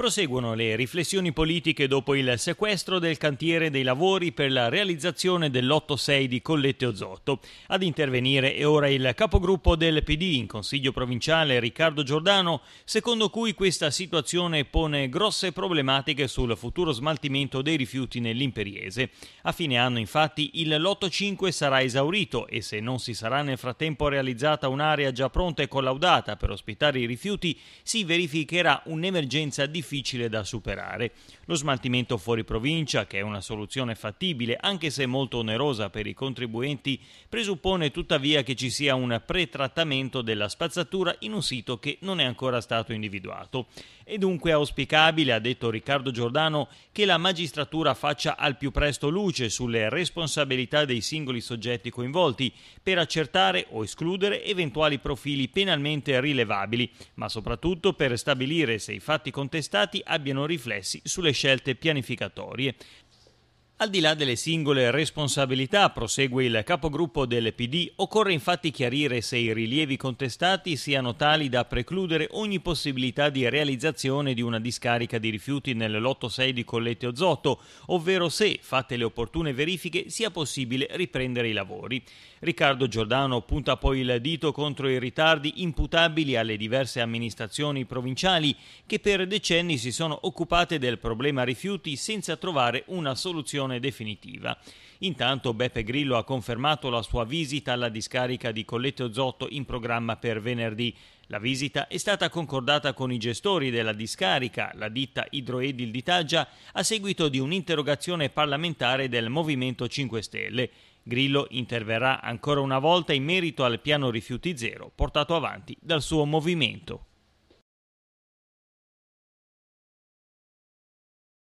Proseguono le riflessioni politiche dopo il sequestro del cantiere dei lavori per la realizzazione dell'8-6 di Collette Ozotto. Ad intervenire è ora il capogruppo del PD in Consiglio Provinciale Riccardo Giordano, secondo cui questa situazione pone grosse problematiche sul futuro smaltimento dei rifiuti nell'imperiese. A fine anno infatti il lotto 5 sarà esaurito e se non si sarà nel frattempo realizzata un'area già pronta e collaudata per ospitare i rifiuti, si verificherà un'emergenza difficile difficile da superare. Lo smaltimento fuori provincia, che è una soluzione fattibile anche se molto onerosa per i contribuenti, presuppone tuttavia che ci sia un pretrattamento della spazzatura in un sito che non è ancora stato individuato. È dunque auspicabile, ha detto Riccardo Giordano, che la magistratura faccia al più presto luce sulle responsabilità dei singoli soggetti coinvolti per accertare o escludere eventuali profili penalmente rilevabili, ma soprattutto per stabilire se i fatti contestati stati abbiano riflessi sulle scelte pianificatorie. Al di là delle singole responsabilità, prosegue il capogruppo del PD, occorre infatti chiarire se i rilievi contestati siano tali da precludere ogni possibilità di realizzazione di una discarica di rifiuti nel lotto 6 di Collette Ozotto, ovvero se, fatte le opportune verifiche, sia possibile riprendere i lavori. Riccardo Giordano punta poi il dito contro i ritardi imputabili alle diverse amministrazioni provinciali che per decenni si sono occupate del problema rifiuti senza trovare una soluzione soluzione definitiva. Intanto Beppe Grillo ha confermato la sua visita alla discarica di Colletto Zotto in programma per venerdì. La visita è stata concordata con i gestori della discarica, la ditta Idroedil di Taggia, a seguito di un'interrogazione parlamentare del Movimento 5 Stelle. Grillo interverrà ancora una volta in merito al piano rifiuti zero portato avanti dal suo movimento.